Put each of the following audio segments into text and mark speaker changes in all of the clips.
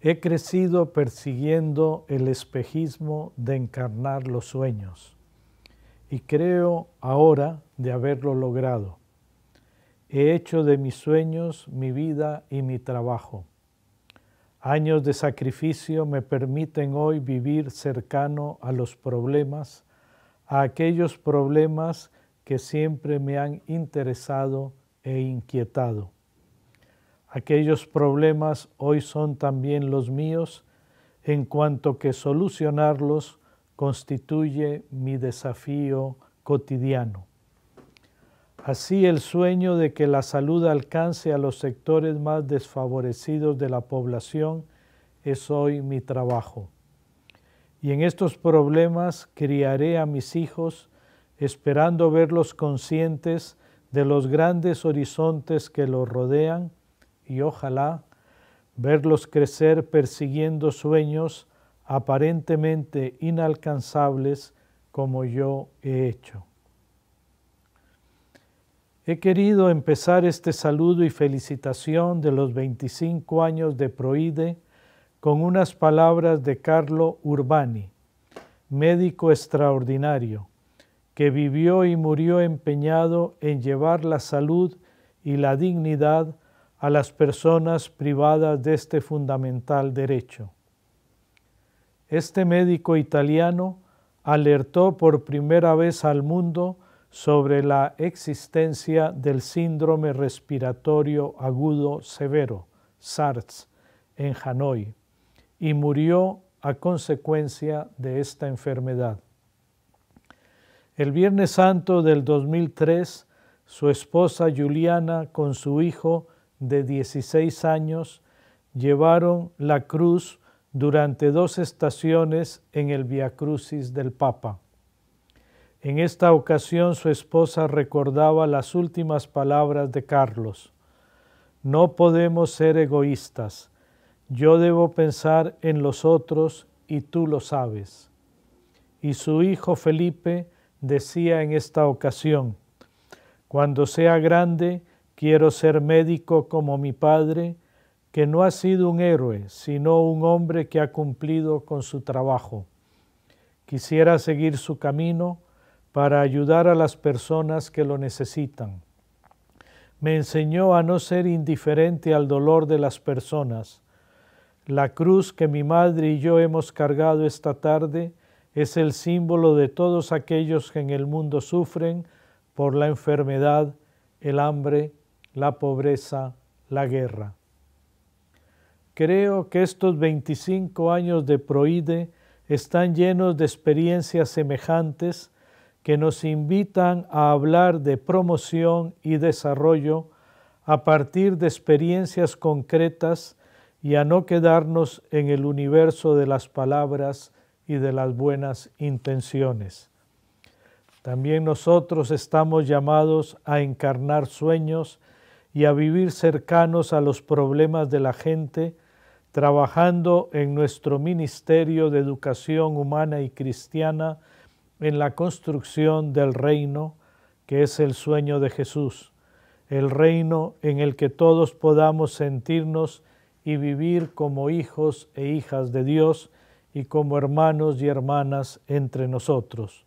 Speaker 1: He crecido persiguiendo el espejismo de encarnar los sueños y creo ahora de haberlo logrado. He hecho de mis sueños mi vida y mi trabajo. Años de sacrificio me permiten hoy vivir cercano a los problemas, a aquellos problemas que siempre me han interesado e inquietado. Aquellos problemas hoy son también los míos, en cuanto que solucionarlos constituye mi desafío cotidiano. Así el sueño de que la salud alcance a los sectores más desfavorecidos de la población es hoy mi trabajo. Y en estos problemas criaré a mis hijos esperando verlos conscientes de los grandes horizontes que los rodean y ojalá verlos crecer persiguiendo sueños aparentemente inalcanzables como yo he hecho. He querido empezar este saludo y felicitación de los 25 años de Proide con unas palabras de Carlo Urbani, médico extraordinario, que vivió y murió empeñado en llevar la salud y la dignidad a las personas privadas de este fundamental derecho. Este médico italiano alertó por primera vez al mundo sobre la existencia del síndrome respiratorio agudo severo, SARS, en Hanoi, y murió a consecuencia de esta enfermedad. El Viernes Santo del 2003, su esposa Juliana con su hijo de 16 años llevaron la cruz durante dos estaciones en el Via Crucis del Papa. En esta ocasión su esposa recordaba las últimas palabras de Carlos. No podemos ser egoístas. Yo debo pensar en los otros y tú lo sabes. Y su hijo Felipe decía en esta ocasión, Cuando sea grande, Quiero ser médico como mi padre, que no ha sido un héroe, sino un hombre que ha cumplido con su trabajo. Quisiera seguir su camino para ayudar a las personas que lo necesitan. Me enseñó a no ser indiferente al dolor de las personas. La cruz que mi madre y yo hemos cargado esta tarde es el símbolo de todos aquellos que en el mundo sufren por la enfermedad, el hambre la pobreza, la guerra. Creo que estos 25 años de Proide están llenos de experiencias semejantes que nos invitan a hablar de promoción y desarrollo a partir de experiencias concretas y a no quedarnos en el universo de las palabras y de las buenas intenciones. También nosotros estamos llamados a encarnar sueños y a vivir cercanos a los problemas de la gente, trabajando en nuestro Ministerio de Educación Humana y Cristiana en la construcción del reino, que es el sueño de Jesús, el reino en el que todos podamos sentirnos y vivir como hijos e hijas de Dios y como hermanos y hermanas entre nosotros.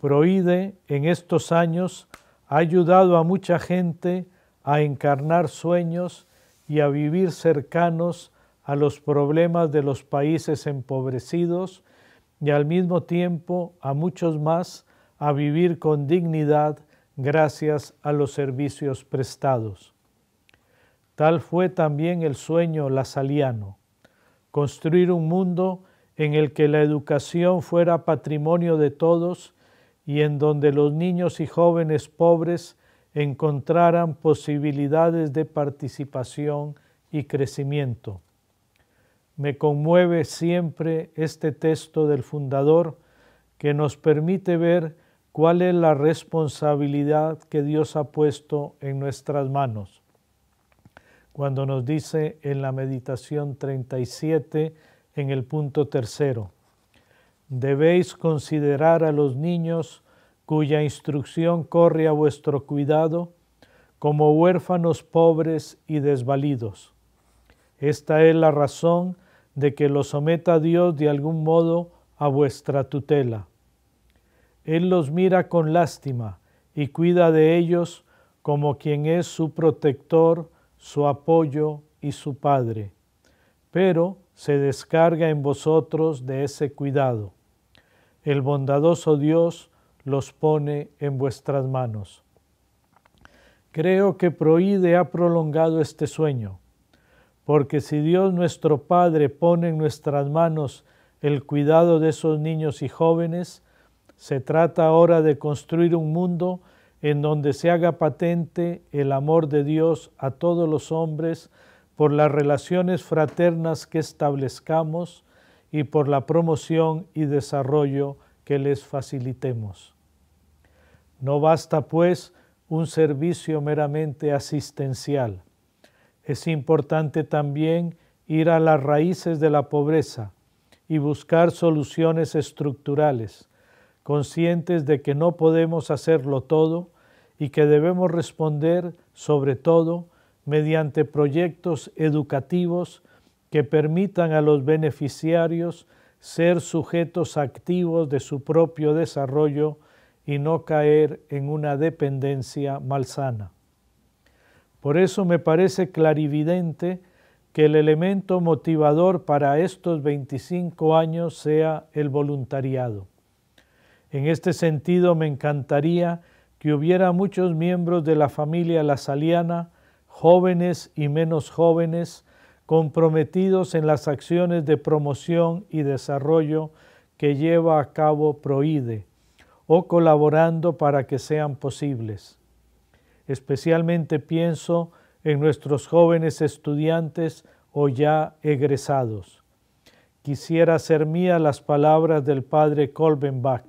Speaker 1: Prohíde en estos años ha ayudado a mucha gente a encarnar sueños y a vivir cercanos a los problemas de los países empobrecidos y al mismo tiempo a muchos más a vivir con dignidad gracias a los servicios prestados. Tal fue también el sueño lazaliano, construir un mundo en el que la educación fuera patrimonio de todos y en donde los niños y jóvenes pobres encontraran posibilidades de participación y crecimiento. Me conmueve siempre este texto del fundador que nos permite ver cuál es la responsabilidad que Dios ha puesto en nuestras manos. Cuando nos dice en la meditación 37, en el punto tercero, Debéis considerar a los niños cuya instrucción corre a vuestro cuidado como huérfanos pobres y desvalidos. Esta es la razón de que los someta Dios de algún modo a vuestra tutela. Él los mira con lástima y cuida de ellos como quien es su protector, su apoyo y su padre. Pero se descarga en vosotros de ese cuidado el bondadoso Dios los pone en vuestras manos. Creo que Proide ha prolongado este sueño, porque si Dios nuestro Padre pone en nuestras manos el cuidado de esos niños y jóvenes, se trata ahora de construir un mundo en donde se haga patente el amor de Dios a todos los hombres por las relaciones fraternas que establezcamos, y por la promoción y desarrollo que les facilitemos. No basta, pues, un servicio meramente asistencial. Es importante también ir a las raíces de la pobreza y buscar soluciones estructurales, conscientes de que no podemos hacerlo todo y que debemos responder, sobre todo, mediante proyectos educativos que permitan a los beneficiarios ser sujetos activos de su propio desarrollo y no caer en una dependencia malsana. Por eso me parece clarividente que el elemento motivador para estos 25 años sea el voluntariado. En este sentido me encantaría que hubiera muchos miembros de la familia lasaliana, jóvenes y menos jóvenes, comprometidos en las acciones de promoción y desarrollo que lleva a cabo PROIDE o colaborando para que sean posibles. Especialmente pienso en nuestros jóvenes estudiantes o ya egresados. Quisiera hacer mía las palabras del padre Kolbenbach,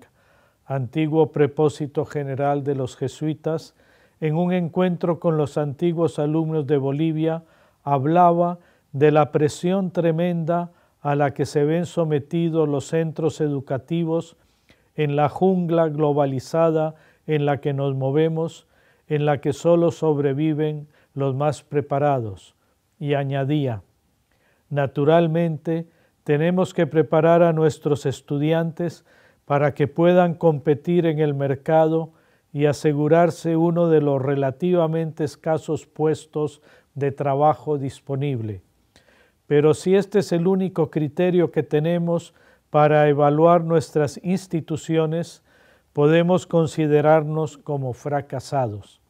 Speaker 1: antiguo prepósito general de los jesuitas, en un encuentro con los antiguos alumnos de Bolivia, hablaba de la presión tremenda a la que se ven sometidos los centros educativos en la jungla globalizada en la que nos movemos, en la que solo sobreviven los más preparados. Y añadía, naturalmente, tenemos que preparar a nuestros estudiantes para que puedan competir en el mercado y asegurarse uno de los relativamente escasos puestos de trabajo disponible. Pero si este es el único criterio que tenemos para evaluar nuestras instituciones, podemos considerarnos como fracasados.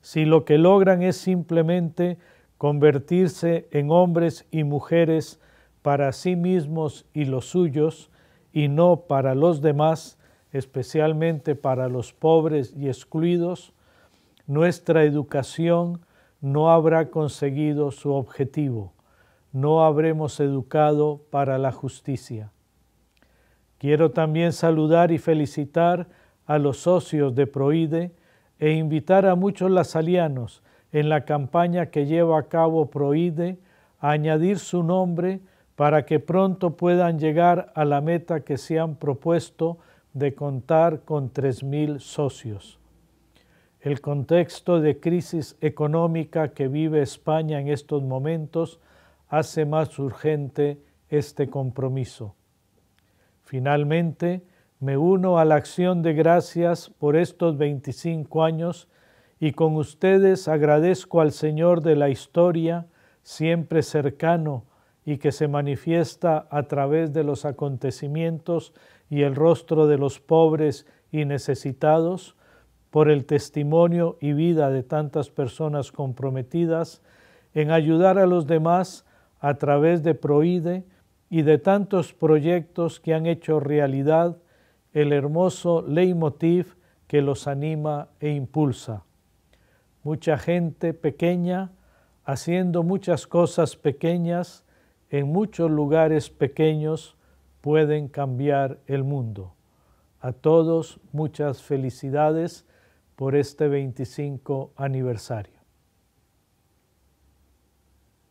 Speaker 1: Si lo que logran es simplemente convertirse en hombres y mujeres para sí mismos y los suyos, y no para los demás, especialmente para los pobres y excluidos, nuestra educación no habrá conseguido su objetivo no habremos educado para la justicia. Quiero también saludar y felicitar a los socios de Proide e invitar a muchos lazalianos en la campaña que lleva a cabo Proide a añadir su nombre para que pronto puedan llegar a la meta que se han propuesto de contar con 3.000 socios. El contexto de crisis económica que vive España en estos momentos hace más urgente este compromiso. Finalmente, me uno a la acción de gracias por estos 25 años y con ustedes agradezco al Señor de la historia, siempre cercano y que se manifiesta a través de los acontecimientos y el rostro de los pobres y necesitados, por el testimonio y vida de tantas personas comprometidas en ayudar a los demás a través de Proide y de tantos proyectos que han hecho realidad el hermoso leitmotiv que los anima e impulsa. Mucha gente pequeña haciendo muchas cosas pequeñas en muchos lugares pequeños pueden cambiar el mundo. A todos muchas felicidades por este 25 aniversario.